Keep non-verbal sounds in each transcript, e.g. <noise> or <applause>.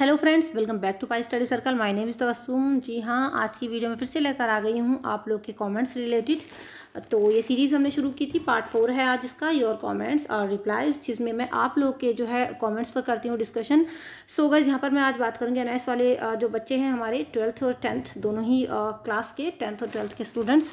Hello friends welcome back to pi study circle my name is Tabassum ji हाँ आज की video में फिर से लेकर आ गई हूँ आप लोग के कमेंट्स रिलेटेड तो ये सीरीज़ हमने शुरू की थी पार्ट फोर है आज इसका योर कमेंट्स और रिप्लाइज जिसमें मैं आप लोग के जो है कमेंट्स पर करती हूँ डिस्कशन सो गज यहाँ पर मैं आज बात करूँगी एनएस वाले जो बच्चे हैं हमारे ट्वेल्थ और टेंथ दोनों ही क्लास के टेंथ और ट्वेल्थ के स्टूडेंट्स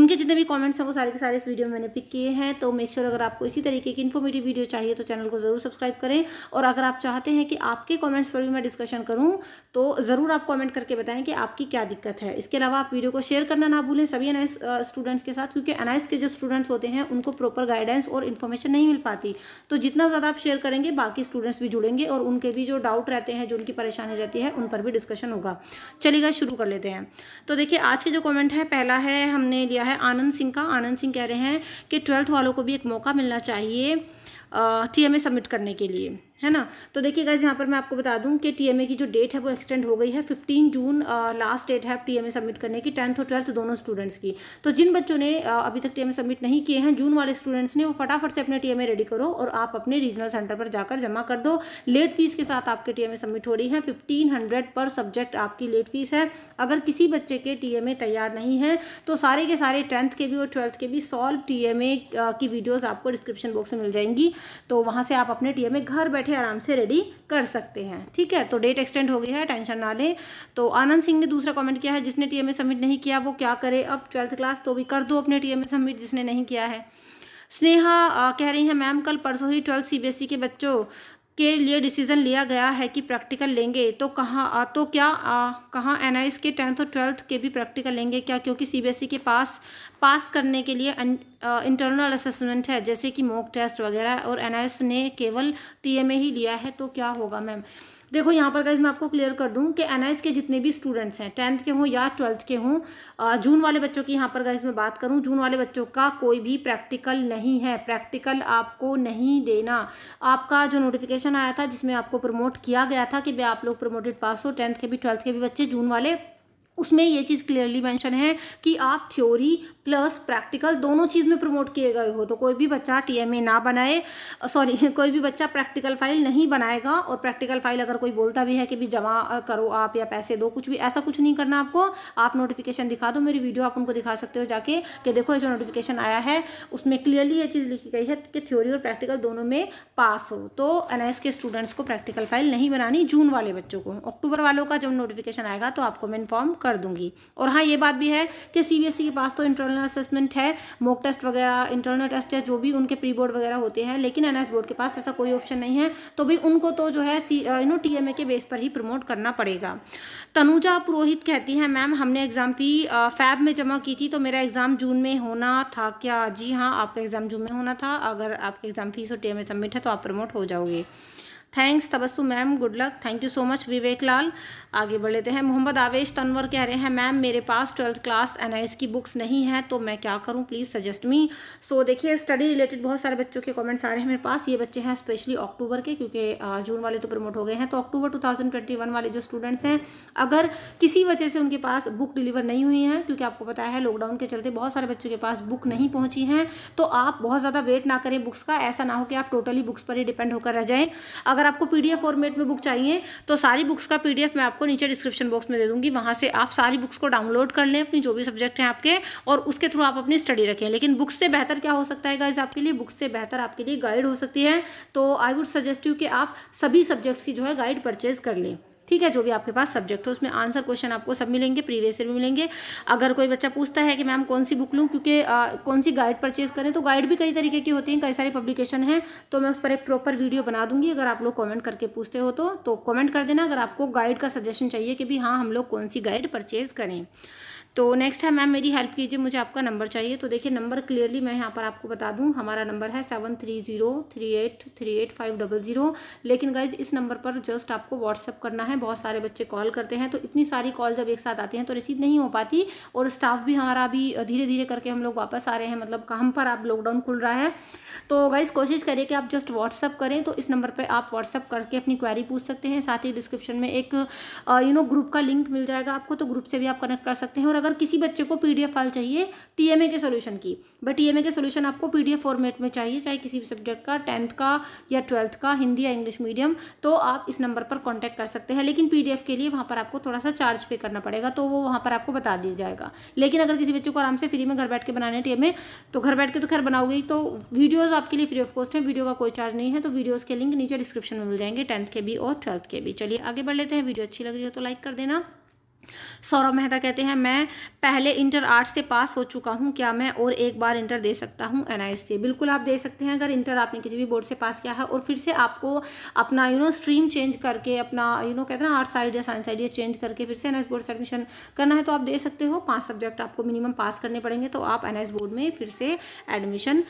उनके जितने भी कॉमेंट्स हैं वो सारे के सारे इस वीडियो में मैंने पिक किए हैं तो मेक श्योर sure अगर आपको इसी तरीके की इन्फॉर्मेटिव वीडियो चाहिए तो चैनल को ज़रूर सब्सक्राइब करें और अगर आप चाहते हैं कि आपके कॉमेंट्स पर भी मैं डिस्कशन करूँ तो ज़रूर आप कॉमेंट करके बताएँ कि आपकी क्या दिक्कत है इसके अलावा आप वीडियो को शेयर करना ना भूलें सभी एन स्टूडेंट्स के साथ क्योंकि एनआईएस के जो स्टूडेंट्स होते हैं उनको प्रॉपर गाइडेंस और इन्फॉर्मेशन नहीं मिल पाती तो जितना ज़्यादा आप शेयर करेंगे बाकी स्टूडेंट्स भी जुड़ेंगे और उनके भी जो डाउट रहते हैं जो उनकी परेशानी रहती है उन पर भी डिस्कशन होगा चलेगा शुरू कर लेते हैं तो देखिए आज के जो कॉमेंट है पहला है हमने लिया है आनंद सिंह का आनंद सिंह कह रहे हैं कि ट्वेल्थ वालों को भी एक मौका मिलना चाहिए टी एम ए सबमिट करने के लिए है ना तो देखिए गाइज यहाँ पर मैं आपको बता दूँ कि टीएमए की जो डेट है वो एक्सटेंड हो गई है फिफ्टीन जून लास्ट डेट है टीएमए सबमिट करने की टेंथ और ट्वेल्थ दोनों स्टूडेंट्स की तो जिन बच्चों ने uh, अभी तक टीएमए सबमिट नहीं किए हैं जून वाले स्टूडेंट्स ने वो फटाफट से अपने टीएमए रेडी करो और आप अपने रीजनल सेंटर पर जाकर जमा कर दो लेट फीस के साथ आपके टी सबमिट हो रही है फिफ्टीन पर सब्जेक्ट आपकी लेट फीस है अगर किसी बच्चे के टी तैयार नहीं है तो सारे के सारे टेंथ के भी और ट्वेल्थ के भी सॉल्व टी uh, की वीडियोज़ आपको डिस्क्रिप्शन बॉक्स में मिल जाएंगी तो वहाँ से आप अपने टी घर बैठे बैठे आराम से रेडी कर सकते हैं ठीक है तो डेट एक्सटेंड हो गई है टेंशन ना लें तो आनंद सिंह ने दूसरा कमेंट किया है जिसने टीएमए सबमिट नहीं किया वो क्या करे अब ट्वेल्थ क्लास तो भी कर दो अपने टीएमए सबमिट जिसने नहीं किया है स्नेहा कह रही है मैम कल परसों ही ट्वेल्थ सीबीएसई e के बच्चों के लिए डिसीजन लिया गया है कि प्रैक्टिकल लेंगे तो कहाँ तो क्या कहाँ एन के टेंथ और ट्वेल्थ के भी प्रैक्टिकल लेंगे क्या क्योंकि सी e के पास पास करने के लिए इंटरनल असेसमेंट है जैसे कि मॉक टेस्ट वगैरह और एन ने केवल टी ही लिया है तो क्या होगा मैम देखो यहाँ पर गाइज मैं आपको क्लियर कर दूँ कि एन के जितने भी स्टूडेंट्स हैं टेंथ के हों या ट्वेल्थ के हों जून वाले बच्चों की यहाँ पर गाइज मैं बात करूँ जून वाले बच्चों का कोई भी प्रैक्टिकल नहीं है प्रैक्टिकल आपको नहीं देना आपका जो नोटिफिकेशन आया था जिसमें आपको प्रमोट किया गया था कि भाई आप लोग प्रमोटेड पास हो टेंथ के भी ट्वेल्थ के भी बच्चे जून वाले उसमें ये चीज़ क्लियरली मेंशन है कि आप थ्योरी प्लस प्रैक्टिकल दोनों चीज़ में प्रमोट किए गए हो तो कोई भी बच्चा टीएमए ना बनाए सॉरी <laughs> कोई भी बच्चा प्रैक्टिकल फाइल नहीं बनाएगा और प्रैक्टिकल फाइल अगर कोई बोलता भी है कि भी जमा करो आप या पैसे दो कुछ भी ऐसा कुछ नहीं करना आपको आप नोटिफिकेशन दिखा दो मेरी वीडियो आप उनको दिखा सकते हो जाके कि देखो ये जो नोटिफिकेशन आया है उसमें क्लियरली ये चीज़ लिखी गई है कि थ्योरी और प्रैक्टिकल दोनों में पास हो तो एन के स्टूडेंट्स को प्रैक्टिकल फाइल नहीं बनानी जून वाले बच्चों को अक्टूबर वालों का जब नोटिफिकेशन आएगा तो आपको मैं इन्फॉर्म कर कर दूंगी और हाँ ये बात भी है कि सीबीएसई e के पास तो इंटरनल असेसमेंट है मोक टेस्ट वगैरह इंटरनल टेस्ट है जो भी उनके प्री बोर्ड वगैरह होते हैं लेकिन एस बोर्ड के पास ऐसा कोई ऑप्शन नहीं है तो भी उनको तो जो है सी यू नो टी के बेस पर ही प्रमोट करना पड़ेगा तनुजा पुरोहित कहती हैं मैम हमने एग्ज़ाम फी फैब में जमा की थी तो मेरा एग्ज़ाम जून में होना था क्या जी हाँ आपका एग्ज़ाम जून में होना था अगर आपका एग्ज़ाम फीस और टी में सबमिट है तो आप प्रमोट हो जाओगे thanks Tabassum ma'am good luck thank you so much Vivek Lal आगे बढ़ लेते हैं मोहम्मद आवेश तनवर कह रहे हैं मैम मेरे पास ट्वेल्थ क्लास एन की बुक्स नहीं है तो मैं क्या करूँ प्लीज़ सजेस्ट मी सो देखिए स्टडी रिलेटेड बहुत सारे बच्चों के कॉमेंट्स आ रहे हैं मेरे पास ये बच्चे हैं स्पेशली अक्टूबर के क्योंकि जून वाले तो प्रमोट हो गए हैं तो अक्टूबर वन वाले जो स्टूडेंट्स हैं अगर किसी वजह से उनके पास बुक डिलीवर नहीं हुई है क्योंकि आपको पता है लॉकडाउन के चलते बहुत सारे बच्चों के पास बुक नहीं पहुँची हैं तो आप बहुत ज़्यादा वेट ना करें बुक्स का ऐसा ना हो कि आप टोटली बुक्स पर ही डिपेंड होकर रह जाएँ अगर आपको पीडीएफ फॉर्मेट में बुक चाहिए तो सारी बुक्स का पीडीएफ मैं आपको नीचे डिस्क्रिप्शन बॉक्स में दे दूंगी वहाँ से आप सारी बुक्स को डाउनलोड कर लें अपनी जो भी सब्जेक्ट हैं आपके और उसके थ्रू आप अपनी स्टडी रखें लेकिन बुक्स से बेहतर क्या हो सकता है गाइज आपके लिए बुक्स से बेहतर आपके लिए गाइड हो सकती है तो आई वुड सजेस्ट यू कि आप सभी सब्जेक्ट्स की जो है गाइड परचेज कर लें ठीक है जो भी आपके पास सब्जेक्ट हो उसमें आंसर क्वेश्चन आपको सब मिलेंगे प्रीवियस ईयर भी मिलेंगे अगर कोई बच्चा पूछता है कि मैम कौन सी बुक लूँ क्योंकि कौन सी गाइड परचेज करें तो गाइड भी कई तरीके की होती हैं कई सारी पब्लिकेशन हैं तो मैं उस पर एक प्रॉपर वीडियो बना दूंगी अगर आप लोग कॉमेंट करके पूछते हो तो, तो कॉमेंट कर देना अगर आपको गाइड का सजेशन चाहिए कि भी हाँ हम लोग कौन सी गाइड परचेज करें तो नेक्स्ट है मैम मेरी हेल्प कीजिए मुझे आपका नंबर चाहिए तो देखिए नंबर क्लियरली मैं यहाँ पर आपको बता दूँ हमारा नंबर है seven three zero three eight three eight five double zero लेकिन गाइज इस नंबर पर जस्ट आपको व्हाट्सअप करना है बहुत सारे बच्चे कॉल करते हैं तो इतनी सारी कॉल जब एक साथ आती हैं तो रिसीव नहीं हो पाती और स्टाफ भी हमारा अभी धीरे धीरे करके हम लोग वापस आ रहे हैं मतलब कहाँ पर आप लॉकडाउन खुल रहा है तो गाइज़ कोशिश करिए कि आप जस्ट व्हाट्सअप करें तो इस नंबर पर आप व्हाट्सअप करके अपनी क्वारी पूछ सकते हैं साथ ही डिस्क्रिप्शन में एक यू नो ग्रुप का लिंक मिल जाएगा आपको तो ग्रुप से भी आप कनेक्ट कर सकते हैं और अगर किसी बच्चे को पी फाइल चाहिए टी के सोल्यूशन की बट टी के सोल्यूशन आपको पी फॉर्मेट में चाहिए चाहे किसी भी सब्जेक्ट का टेंथ का या ट्वेल्थ का हिंदी या इंग्लिश मीडियम तो आप इस नंबर पर कॉन्टैक्ट कर सकते हैं लेकिन पी के लिए वहाँ पर आपको थोड़ा सा चार्ज पे करना पड़ेगा तो वो वहाँ पर आपको बता दिया जाएगा लेकिन अगर किसी बच्चे को आराम से फ्री में घर बैठ के बनाने टीएमए तो घर बैठ के तो खैर बनाओगे तो वीडियोज़ आपके लिए फ्री ऑफ कॉस्ट है वीडियो का कोई चार्ज नहीं है तो वीडियोज़ के लिंक नीचे डिस्क्रिप्शन में मिल जाएंगे टेंथ के भी और ट्वेल्थ के भी चलिए आगे बढ़ लेते हैं वीडियो अच्छी लग रही हो तो लाइक कर देना सौरभ मेहता कहते हैं मैं पहले इंटर आर्ट से पास हो चुका हूँ क्या मैं और एक बार इंटर दे सकता हूँ एन से बिल्कुल आप दे सकते हैं अगर इंटर आपने किसी भी बोर्ड से पास किया है और फिर से आपको अपना यू नो स्ट्रीम चेंज करके अपना यू नो कहते हैं आर्ट साइड या साइंस साइड या चेंज करके फिर से एन बोर्ड से एडमिशन करना है तो आप दे सकते हो पाँच सब्जेक्ट आपको मिनिमम पास करने पड़ेंगे तो आप एन बोर्ड में फिर से एडमिशन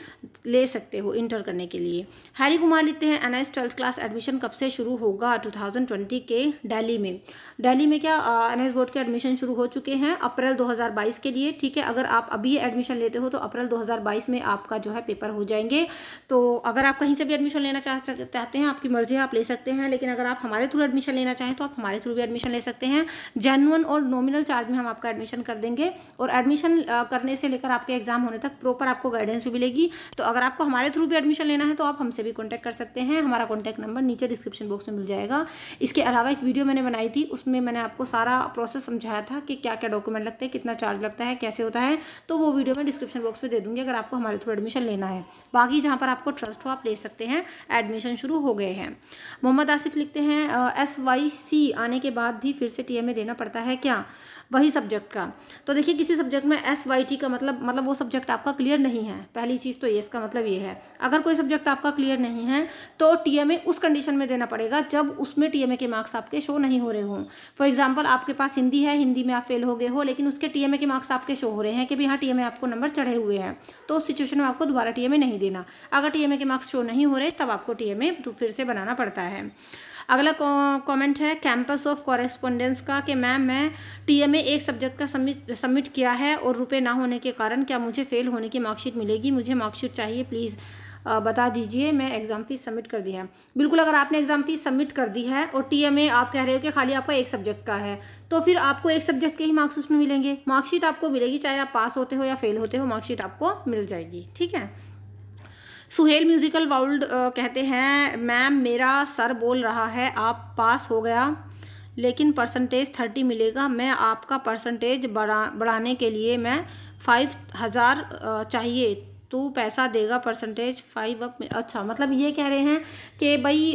ले सकते हो इंटर करने के लिए हैरी कुमार लिखते हैं N S twelfth class admission कब से शुरू होगा टू के डेली में डेली में क्या एन बोर्ड बोर्ड के एडमिशन शुरू हो चुके हैं अप्रैल 2022 के लिए ठीक है अगर आप अभी एडमिशन लेते हो तो अप्रैल 2022 में आपका जो है पेपर हो जाएंगे तो अगर आप कहीं से भी एडमिशन लेना चाहते हैं आपकी मर्जी है आप ले सकते हैं लेकिन अगर आप हमारे थ्रू एडमिशन लेना चाहें तो आप हमारे थ्रू भी एडमिशन ले सकते हैं जेनुअन और नॉमिनल चार्ज में हम आपका एडमिशन कर देंगे और एडमिशन करने से लेकर आपके एग्जाम होने तक प्रॉपर आपको गाइडेंस भी मिलेगी तो अगर आपको हमारे थ्रू भी एडमिशन लेना है तो आप हमसे भी कॉन्टैक्ट कर सकते हैं हमारा कॉन्टैक्ट नंबर नीचे डिस्क्रिप्शन बॉक्स में मिल जाएगा इसके अलावा एक वीडियो मैंने बनाई थी उसमें मैंने आपको सारा प्रोसेस से समझाया था कि क्या क्या डॉक्यूमेंट लगते हैं कितना चार्ज लगता है कैसे होता है तो वो वीडियो मैं डिस्क्रिप्शन बॉक्स में दे दूँगी अगर आपको हमारे थ्रू एडमिशन लेना है बाकी जहाँ पर आपको ट्रस्ट हो आप ले सकते हैं एडमिशन शुरू हो गए हैं मोहम्मद आसिफ लिखते हैं एस आने के बाद भी फिर से टी में देना पड़ता है क्या वही सब्जेक्ट का तो देखिए किसी सब्जेक्ट में एस वाई टी का मतलब मतलब वो सब्जेक्ट आपका क्लियर नहीं है पहली चीज़ तो ये इसका मतलब ये है अगर कोई सब्जेक्ट आपका क्लियर नहीं है तो टी एम ए उस कंडीशन में देना पड़ेगा जब उसमें टी एम ए के मार्क्स आपके शो नहीं हो रहे हों फॉर एग्जाम्पल आपके पास हिंदी है हिंदी में आप फेल हो गए हो लेकिन उसके टी एम ए के मार्क्स आपके शो हो रहे हैं कि भाई हाँ टी एम ए आपको नंबर चढ़े हुए हैं तो उस सिचुएशन में आपको दोबारा टी एम ए नहीं देना अगर टी एम ए के मार्क्स शो नहीं हो रहे तब आपको टी एम ए फिर से बनाना पड़ता है अगला कमेंट है कैंपस ऑफ कॉरेस्पॉन्डेंस का कि मैम मैं टी में एक सब्जेक्ट का सबमिट किया है और रुपये ना होने के कारण क्या मुझे फेल होने की मार्कशीट मिलेगी मुझे मार्कशीट चाहिए प्लीज़ बता दीजिए मैं एग्ज़ाम फ़ीस सबमिट कर दी है बिल्कुल अगर आपने एग्ज़ाम फ़ीस सबमिट कर दी है और टीएमए आप कह रहे हो कि खाली आपका एक सब्जेक्ट का है तो फिर आपको एक सब्जेक्ट के ही मार्क्स उसमें मिलेंगे मार्कशीट आपको मिलेगी चाहे आप पास होते हो या फेल होते हो मार्कशीट आपको मिल जाएगी ठीक है सुहेल म्यूज़िकल वर्ल्ड कहते हैं मैम मेरा सर बोल रहा है आप पास हो गया लेकिन परसेंटेज थर्टी मिलेगा मैं आपका परसेंटेज बढ़ा बढ़ाने के लिए मैं फाइव हज़ार चाहिए तू पैसा देगा परसेंटेज फाइव अप अच्छा मतलब ये कह रहे हैं कि भाई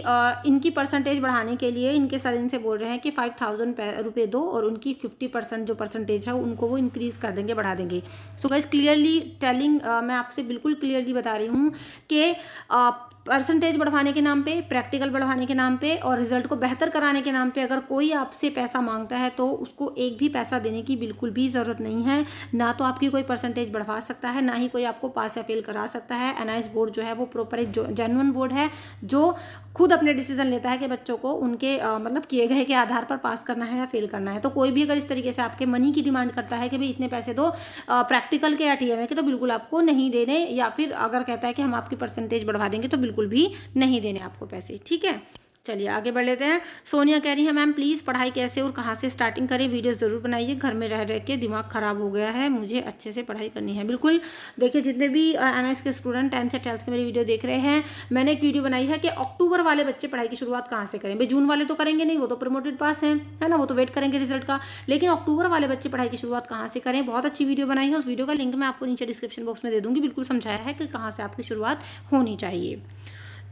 इनकी परसेंटेज बढ़ाने के लिए इनके सर इनसे बोल रहे हैं कि फाइव थाउजेंड रुपये दो और उनकी फिफ्टी परसेंट जो परसेंटेज है उनको वो इंक्रीज़ कर देंगे बढ़ा देंगे सो गाइज क्लियरली टेलिंग मैं आपसे बिल्कुल क्लियरली बता रही हूँ कि परसेंटेज बढ़वाने के नाम पे प्रैक्टिकल बढ़वाने के नाम पे और रिजल्ट को बेहतर कराने के नाम पे अगर कोई आपसे पैसा मांगता है तो उसको एक भी पैसा देने की बिल्कुल भी ज़रूरत नहीं है ना तो आपकी कोई परसेंटेज बढ़वा सकता है ना ही कोई आपको पास या फेल करा सकता है एन बोर्ड जो है वो प्रॉपर एक जेनुअन बोर्ड है जो खुद अपने डिसीजन लेता है कि बच्चों को उनके आ, मतलब किए गए के आधार पर पास करना है या फेल करना है तो कोई भी अगर इस तरीके से आपके मनी की डिमांड करता है कि भाई इतने पैसे दो प्रैक्टिकल के या टी के तो बिल्कुल आपको नहीं देने या फिर अगर कहता है कि हम आपकी परसेंटेज बढ़वा देंगे तो बिल्कुल बिल्कुल भी नहीं देने आपको पैसे ठीक है चलिए आगे बढ़ लेते हैं सोनिया कह रही है मैम प्लीज़ पढ़ाई कैसे और कहाँ से स्टार्टिंग करें वीडियो ज़रूर बनाइए घर में रह रह के दिमाग ख़राब हो गया है मुझे अच्छे से पढ़ाई करनी है बिल्कुल देखिए जितने भी एन के स्टूडेंट टेंथ या ट्वेल्थ के मेरी वीडियो देख रहे हैं मैंने एक वीडियो बनाई है कि अक्टूबर वाले बच्चे पढ़ाई की शुरुआत कहाँ से करें भाई जून वाले तो करेंगे नहीं वो तो प्रमोटेड पास हैं है ना वो तो वेट करेंगे रिजल्ट का लेकिन अक्टूबर वाले बच्चे पढ़ाई की शुरुआत कहाँ से करें बहुत अच्छी वीडियो बनाई है उस वीडियो का लिंक मैं आपको नीचे डिस्क्रिप्शन बॉक्स में दे दूँगी बिल्कुल समझाया है कि कहाँ से आपकी शुरुआत होनी चाहिए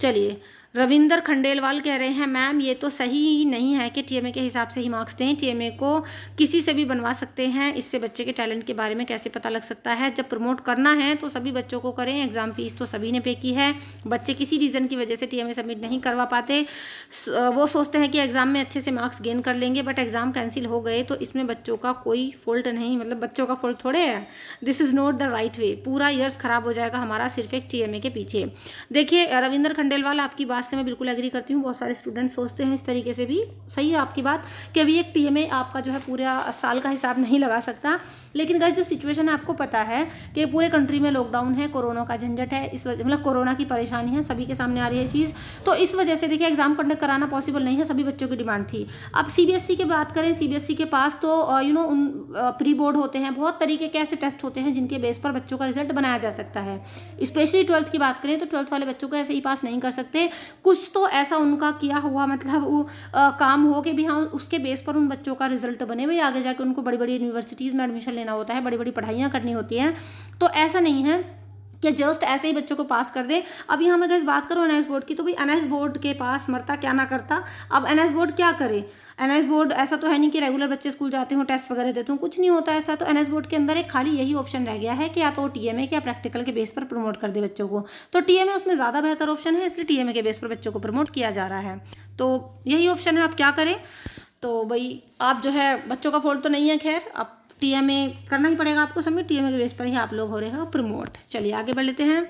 这里。रविंदर खंडेलवाल कह रहे हैं मैम ये तो सही ही नहीं है कि टीएमए के हिसाब से ही मार्क्स दें टीएमए को किसी से भी बनवा सकते हैं इससे बच्चे के टैलेंट के बारे में कैसे पता लग सकता है जब प्रमोट करना है तो सभी बच्चों को करें एग्ज़ाम फ़ीस तो सभी ने पे की है बच्चे किसी रीज़न की वजह से टीएमए सबमिट नहीं करवा पाते वो सोचते हैं कि एग्ज़ाम में अच्छे से मार्क्स गेन कर लेंगे बट एग्ज़ाम कैंसिल हो गए तो इसमें बच्चों का कोई फॉल्ट नहीं मतलब बच्चों का फॉल्ट थोड़े है this is not the right way पूरा ईयर्स ख़राब हो जाएगा हमारा सिर्फ एक टी के पीछे देखिए रविंदर खंडेलवाल आपकी बात बात से मैं बिल्कुल एग्री करती हूँ बहुत सारे स्टूडेंट सोचते हैं इस तरीके से भी सही है आपकी बात कि अभी एक टीएमए आपका जो है पूरा साल का हिसाब नहीं लगा सकता लेकिन गैस जो सिचुएशन है आपको पता है कि पूरे कंट्री में लॉकडाउन है कोरोना का झंझट है इस वजह मतलब कोरोना की परेशानी है सभी के सामने आ रही है चीज़ तो इस वजह से देखिए एग्ज़ाम कंडक्ट कराना पॉसिबल नहीं है सभी बच्चों की डिमांड थी अब सी e की बात करें सी e के पास तो यू नो उन प्री बोर्ड होते हैं बहुत तरीके के ऐसे टेस्ट होते हैं जिनके बेस पर बच्चों का रिजल्ट बनाया जा सकता है स्पेशली ट्वेल्थ की बात करें तो ट्वेल्थ वाले बच्चों को ऐसे ही पास नहीं कर सकते कुछ तो ऐसा उनका किया हुआ मतलब वो आ, काम हो कि भी हाँ उसके बेस पर उन बच्चों का रिजल्ट बने हुए आगे जाके उनको बड़ी बड़ी यूनिवर्सिटीज़ में एडमिशन लेना होता है बड़ी बड़ी पढ़ाइयाँ करनी होती हैं तो ऐसा नहीं है या जस्ट ऐसे ही बच्चों को पास कर दे अभी हम अगर बात करो एन बोर्ड की तो भाई एन बोर्ड के पास मरता क्या ना करता अब एन बोर्ड क्या करे एन बोर्ड ऐसा तो है नहीं कि रेगुलर बच्चे स्कूल जाते हों टेस्ट वगैरह देते हों कुछ नहीं होता ऐसा तो एन बोर्ड के अंदर एक खाली यही ऑप्शन रह गया है कि या तो टी एम या प्रैक्टिकल के बेस पर प्रमोट कर दे बच्चों को तो टी एम उसमें ज़्यादा बेहतर ऑप्शन है इसलिए टी के बेस पर बच्चों को प्रमोट किया जा रहा है तो यही ऑप्शन है आप क्या करें तो भाई आप जो है बच्चों का फॉल्ट तो नहीं है खैर आप टीएमए करना ही पड़ेगा आपको सबमिट टीएमए के बेस पर ही आप लोग हो रहे हो प्रमोट चलिए आगे बढ़ लेते हैं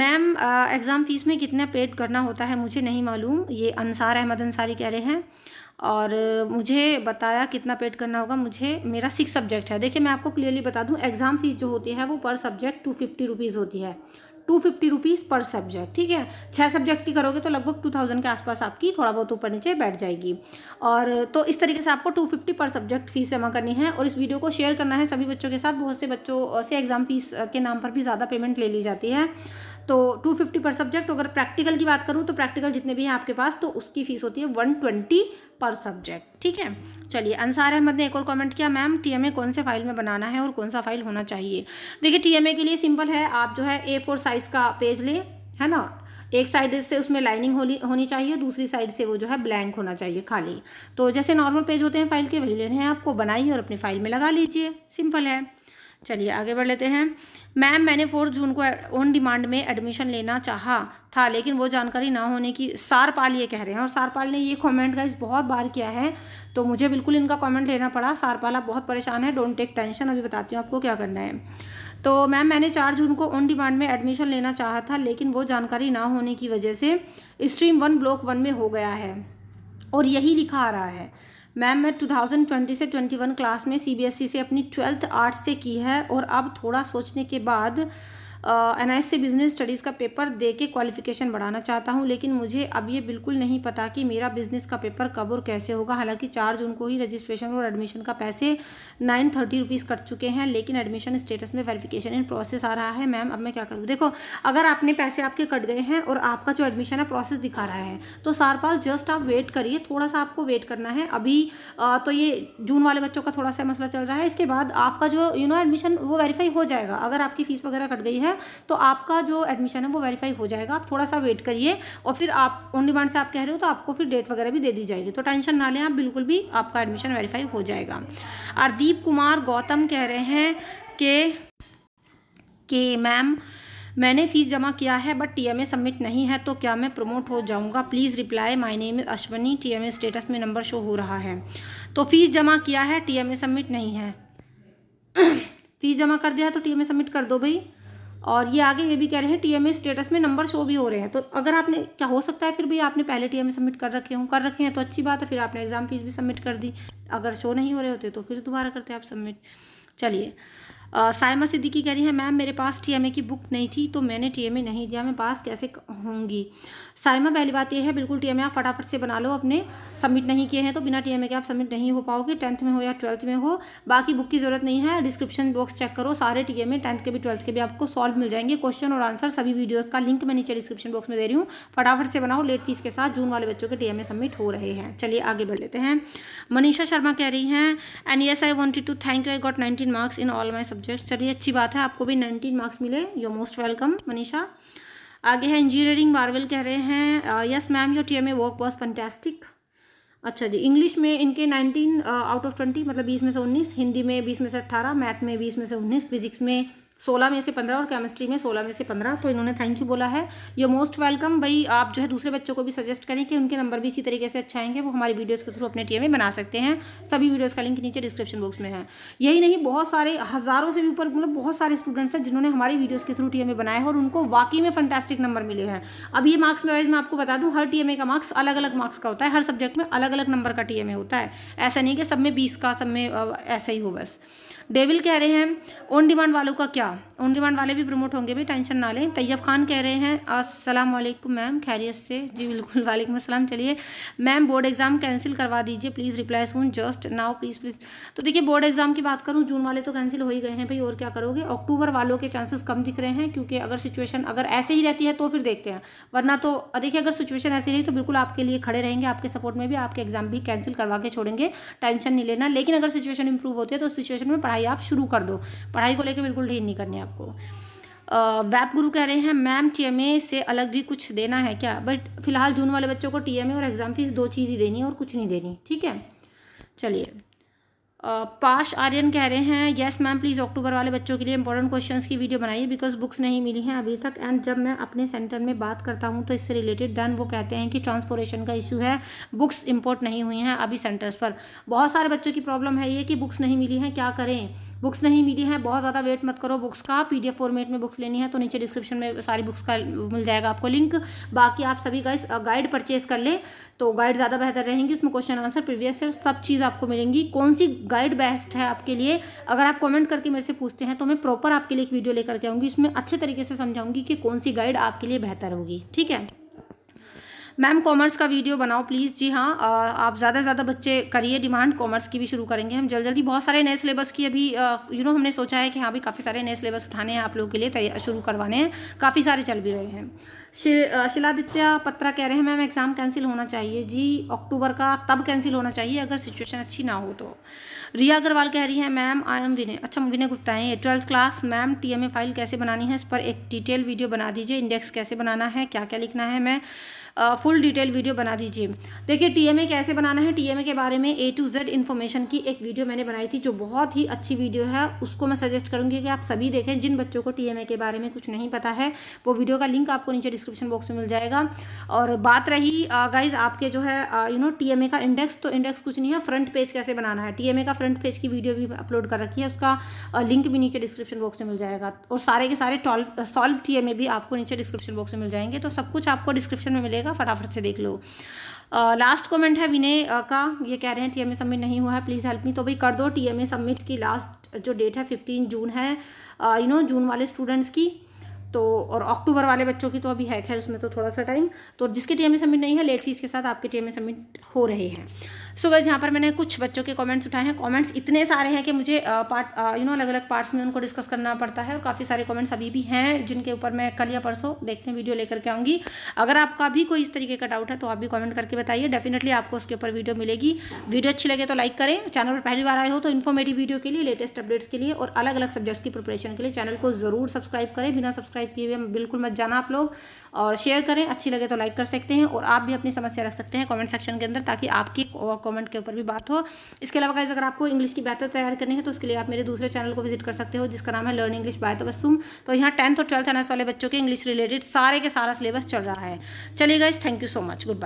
मैम एग्ज़ाम फ़ीस में कितना पेड करना होता है मुझे नहीं मालूम ये अंसार अहमद अंसारी कह रहे हैं और मुझे बताया कितना पेड करना होगा मुझे मेरा सिक्स सब्जेक्ट है देखिए मैं आपको क्लियरली बता दूं एग्ज़ाम फ़ीस जो होती है वो पर सब्जेक्ट टू फिफ्टी रुपीज़ होती है two fifty rupees per subject ठीक है छः सब्जेक्ट की करोगे तो लगभग टू थाउजेंड के आसपास आपकी थोड़ा बहुत ऊपर नीचे बैठ जाएगी और तो इस तरीके से आपको two fifty per subject fees जमा करनी है और इस वीडियो को शेयर करना है सभी बच्चों के साथ बहुत से बच्चों से एग्ज़ाम फीस के नाम पर भी ज़्यादा पेमेंट ले ली जाती है तो 250 पर सब्जेक्ट अगर प्रैक्टिकल की बात करूँ तो प्रैक्टिकल जितने भी हैं आपके पास तो उसकी फ़ीस होती है 120 पर सब्जेक्ट ठीक है चलिए अंसार अहमद ने एक और कमेंट किया मैम टीएमए कौन से फाइल में बनाना है और कौन सा फाइल होना चाहिए देखिए टीएमए के लिए सिंपल है आप जो है ए फोर साइज़ का पेज लें है ना एक साइड से उसमें लाइनिंग होनी होनी चाहिए दूसरी साइड से वो जो है ब्लैंक होना चाहिए खाली तो जैसे नॉर्मल पेज होते हैं फाइल के वही लेने हैं आपको बनाइए और अपनी फाइल में लगा लीजिए सिंपल है चलिए आगे बढ़ लेते हैं मैम मैंने फोर्थ जून को ऑन डिमांड में एडमिशन लेना चाहा था लेकिन वो जानकारी ना होने की सारपाल ये कह रहे हैं और सारपाल ने ये कमेंट इस बहुत बार किया है तो मुझे बिल्कुल इनका कमेंट लेना पड़ा सारपाल आप बहुत परेशान है डोंट टेक टेंशन अभी बताती हूँ आपको क्या करना है तो मैम मैंने चार जून को ऑन डिमांड में एडमिशन लेना चाह था लेकिन वो जानकारी ना होने की वजह से स्ट्रीम वन ब्लॉक वन में हो गया है और यही लिखा आ रहा है मैम मैं 2020 से 21 क्लास में सीबीएसई e से अपनी ट्वेल्थ आर्ट्स से की है और अब थोड़ा सोचने के बाद N I C business studies का पेपर दे के क्वालिफिकेशन बढ़ाना चाहता हूँ लेकिन मुझे अब ये बिल्कुल नहीं पता कि मेरा बिज़नेस का पेपर कब और कैसे होगा हालांकि चार जून को ही रजिस्ट्रेशन और एडमिशन का पैसे नाइन थर्टी रुपीज़ कट चुके हैं लेकिन एडमिशन स्टेटस में वेरिफिकेशन इन प्रोसेस आ रहा है मैम अब मैं क्या करूँ देखो अगर आपने पैसे आपके कट गए हैं और आपका जो एडमिशन है प्रोसेस दिखा रहा है तो पास जस्ट आप वेट करिए थोड़ा सा आपको वेट करना है अभी तो ये जून वाले बच्चों का थोड़ा सा मसला चल रहा है इसके बाद आपका जो यू नो एडमिशन वो वेरीफाई हो जाएगा अगर आपकी फ़ीस वगैरह कट गई है गया तो आपका जो एडमिशन है वो वेरीफाई हो जाएगा आप थोड़ा सा वेट करिए और फिर आप ऑन डिमांड से आप कह रहे हो तो आपको फिर डेट वगैरह भी दे दी जाएगी तो टेंशन ना लें आप बिल्कुल भी आपका एडमिशन वेरीफाई हो जाएगा अरदीप कुमार गौतम कह रहे हैं कि के मैम मैंने फ़ीस जमा किया है बट टी सबमिट नहीं है तो क्या मैं प्रमोट हो जाऊंगा please reply my name is Ashwani T status में नंबर शो हो रहा है तो फ़ीस जमा किया है टी सबमिट नहीं है फ़ीस <coughs> जमा कर दिया तो टी सबमिट कर दो भाई और ये आगे ये भी कह रहे हैं टीएमए स्टेटस में नंबर शो भी हो रहे हैं तो अगर आपने क्या हो सकता है फिर भी आपने पहले टीएमए सबमिट कर रखे हों कर रखे हैं तो अच्छी बात है फिर आपने एग्ज़ाम फीस भी सबमिट कर दी अगर शो नहीं हो रहे होते तो फिर दोबारा करते आप सबमिट चलिए साइमा सिद्दीकी कह रही है मैम मेरे पास टीएमए की बुक नहीं थी तो मैंने टीएमए नहीं दिया मैं पास कैसे होंगी साइमा पहली बात यह है बिल्कुल टीएमए आप फटाफट से बना लो अपने सबमिट नहीं किए हैं तो बिना टीएमए के आप सबमिट नहीं हो पाओगे टेंथ में हो या ट्वेल्थ में हो बाकी बुक की ज़रूरत नहीं है डिस्क्रिप्शन बॉक्स चेक करो सारे टी एम टेंथ के भी ट्वेल्थ के भी आपको सॉल्व मिल जाएंगे क्वेश्चन और आंसर सभी वीडियोज़ का लिंक मैं नीचे डिस्क्रिप्शन बॉक्स में दे रही हूँ फटाफट से बनाओ लेट फीस के साथ जून वाले बच्चों के टी सबमिट हो रहे हैं चलिए आगे बढ़ लेते हैं मनीषा शर्मा कह रही हैं N S I wanted to thank you I got nineteen marks in all my subject subject चलिए अच्छी बात है आपको भी नाइनटीन मार्क्स मिले यू मोस्ट वेलकम मनीषा आगे है इंजीनियरिंग मार्वल कह रहे हैं yes ma'am your T M A work was fantastic अच्छा जी इंग्लिश में इनके नाइनटीन आउट ऑफ ट्वेंटी मतलब बीस में से उन्नीस हिंदी में बीस में से अट्ठारह मैथ में बीस में से उन्नीस फिजिक्स में सोलह में से पंद्रह और केमिस्ट्री में सोलह में से पंद्रह तो इन्होंने थैंक यू बोला है यो मोस्ट वेलकम भाई आप जो है दूसरे बच्चों को भी सजेस्ट करें कि उनके नंबर भी इसी तरीके से अच्छा आएंगे वो हमारी वीडियोस के थ्रू अपने टीएम में बना सकते हैं सभी वीडियोस का लिंक नीचे डिस्क्रिप्शन बॉक्स में है यही नहीं बहुत सारे हज़ारों से भी ऊपर मतलब बहुत सारे स्टूडेंट्स हैं जिन्होंने हमारी वीडियोज़ के थ्रू टी में बनाए हैं और उनको वाकई में फंटेस्टिक नंबर मिले हैं अब ये मार्क्स वाइज मैं आपको बता दूँ हर टी का मार्क्स अलग अलग मार्क्स का होता है हर सब्जेक्ट में अलग अलग नंबर का टी होता है ऐसा नहीं कि सब में बीस का सब में ऐसा ही हो बस डेविल कह रहे हैं ऑन डिमांड वालों का क्या Tchau! ऑन डिमांड वाले भी प्रमोट होंगे भाई टेंशन ना लें तैयब खान कह रहे हैं अस्सलाम वालेकुम मैम खैरियत से जी बिल्कुल वालेकुम अस्सलाम चलिए मैम बोर्ड एग्ज़ाम कैंसिल करवा दीजिए please reply soon just now please please तो देखिए बोर्ड एग्ज़ाम की बात करूँ जून वाले तो कैंसिल हो ही गए हैं भाई और क्या करोगे अक्टूबर वालों के चांसेस कम दिख रहे हैं क्योंकि अगर सिचुएशन अगर ऐसे ही रहती है तो फिर देखते हैं वरना तो देखिए अगर सिचुएशन ऐसी रही तो बिल्कुल आपके लिए खड़े रहेंगे आपके सपोर्ट में भी आपके एग्ज़ाम भी कैंसिल करवा के छोड़ेंगे टेंशन नहीं लेना लेकिन अगर सिचुएशन इंप्रूव होती है तो उस सिचुएशन में पढ़ाई आप शुरू कर दो पढ़ाई को लेकर बिल्कुल ढील नहीं करनी आपको वैप गुरु कह रहे हैं मैम टीएमए से अलग भी कुछ देना है क्या बट फिलहाल जून वाले बच्चों को टीएमए और एग्ज़ाम फीस दो चीज़ ही देनी है और कुछ नहीं देनी ठीक है चलिए पाश आर्यन कह रहे हैं येस मैम प्लीज़ अक्टूबर वाले बच्चों के लिए इंपॉर्टेंट क्वेश्चंस की वीडियो बनाइए बिकॉज बुक्स नहीं मिली हैं अभी तक एंड जब मैं अपने सेंटर में बात करता हूँ तो इससे रिलेटेड दैन वो कहते हैं कि ट्रांसपोर्टेशन का इशू है बुक्स इंपोर्ट नहीं हुई हैं अभी सेंटर्स पर बहुत सारे बच्चों की प्रॉब्लम है ये कि बुक्स नहीं मिली हैं क्या करें बुक्स नहीं मिली हैं बहुत ज़्यादा वेट मत करो बुक्स का पी फॉर्मेट में बुक्स लेनी है तो नीचे डिस्क्रिप्शन में सारी बुक्स का मिल जाएगा आपको लिंक बाकी आप सभी गाइस गाइड परचेज कर लें तो गाइड ज़्यादा बेहतर रहेंगी उसमें क्वेश्चन आंसर प्रीवियस ईयर सब चीज़ आपको मिलेंगी कौन सी गाइड बेस्ट है आपके लिए अगर आप कमेंट करके मेरे से पूछते हैं तो मैं प्रॉपर आपके लिए एक वीडियो लेकर के आऊँगी इसमें अच्छे तरीके से समझाऊंगी कि कौन सी गाइड आपके लिए बेहतर होगी ठीक है मैम कॉमर्स का वीडियो बनाओ प्लीज़ जी हाँ आ, आप ज़्यादा से ज़्यादा बच्चे करिए डिमांड कॉमर्स की भी शुरू करेंगे हम जल्द जल्दी बहुत सारे नए सिलेबस की अभी यू नो हमने सोचा है कि हाँ भी काफ़ी सारे नए सिलेबस उठाने हैं आप लोगों के लिए शुरू करवाने हैं काफ़ी सारे चल भी रहे हैं शिलादित्य पत्रा कह रहे हैं मैम एग्ज़ाम कैंसिल होना चाहिए जी अक्टूबर का तब कैंसिल होना चाहिए अगर सिचुएशन अच्छी ना हो तो रिया अग्रवाल कह रही है मैम आई एम विनय अच्छा विनय गुप्ता है ये twelfth class ma'am TMA file कैसे बनानी है इस पर एक डिटेल वीडियो बना दीजिए इंडेक्स कैसे बनाना है क्या क्या लिखना है मैं फुल डिटेल वीडियो बना दीजिए देखिए टीएमए कैसे बनाना है टीएमए के बारे में ए टू जेड इन्फॉर्मेशन की एक वीडियो मैंने बनाई थी जो बहुत ही अच्छी वीडियो है उसको मैं सजेस्ट करूँगी कि आप सभी देखें जिन बच्चों को टीएमए के बारे में कुछ नहीं पता है वो वीडियो का लिंक आपको नीचे डिस्क्रिप्शन बॉक्स में मिल जाएगा और बात रही गाइज आपके जो है यू नो टीएमए का इंडेक्स तो इंडेक्स कुछ नहीं है फ्रंट पेज कैसे बनाना है टीएमए का फ्रंट पेज की वीडियो भी अपलोड कर रखी है उसका लिंक भी नीचे डिस्क्रिप्शन बॉक्स में मिल जाएगा और सारे के सारे सॉल्व टी भी आपको नीचे डिस्क्रिप्शन बॉक्स में मिल जाएंगे तो सब कुछ आपको डिस्क्रिप्शन में मिलेगा फटाफट से देख लो लास्ट uh, कमेंट है विनय uh, का ये कह रहे हैं टीएमए सबमिट नहीं हुआ है प्लीज़ हेल्प मी तो भाई कर दो टीएमए सबमिट की लास्ट जो डेट है फिफ्टीन जून है you uh, know you know, June वाले स्टूडेंट्स की तो और अक्टूबर वाले बच्चों की तो अभी है खैर उसमें तो थोड़ा सा टाइम तो जिसके टी सबमिट नहीं है लेट फीस के साथ आपके टी सबमिट हो रहे हैं सो गज़ यहाँ पर मैंने कुछ बच्चों के कमेंट्स उठाए हैं कमेंट्स इतने सारे हैं कि मुझे पार्ट यू नो अलग अलग पार्ट्स में उनको डिस्कस करना पड़ता है और काफ़ी सारे कमेंट्स अभी भी हैं जिनके ऊपर मैं कल या परसों देखते हैं वीडियो लेकर के आऊँगी अगर आपका भी कोई इस तरीके का डाउट है तो आप भी कॉमेंट करके बताइए डेफिनेटली आपको उसके ऊपर वीडियो मिलेगी वीडियो अच्छी लगे तो लाइक करें चैनल पर पहली बार आए हो तो इन्फॉर्मेटिव वीडियो के लिए लेटेस्ट अपडेट्स के लिए और अलग अलग सब्जेक्ट्स की प्रिपरेशन के लिए चैनल को ज़रूर सब्सक्राइब करें बिना सब्सक्राइब किए हुए बिल्कुल मत जाना आप लोग और शेयर करें अच्छी लगे तो लाइक कर सकते हैं और आप भी अपनी समस्या रख सकते हैं कमेंट सेक्शन के अंदर ताकि आपकी कमेंट के ऊपर भी बात हो इसके अलावा गाइज अगर आपको इंग्लिश की बेहतर तैयार करनी है तो उसके लिए आप मेरे दूसरे चैनल को विजिट कर सकते हो जिसका नाम है लर्न इंग्लिश बाय तबस्सुम तो यहाँ टेंथ और ट्वेल्थ एन वाले बच्चों के इंग्लिश रिलेटेड सारे के सारा सिलेबस चल रहा है चलिए guys thank you so much good bye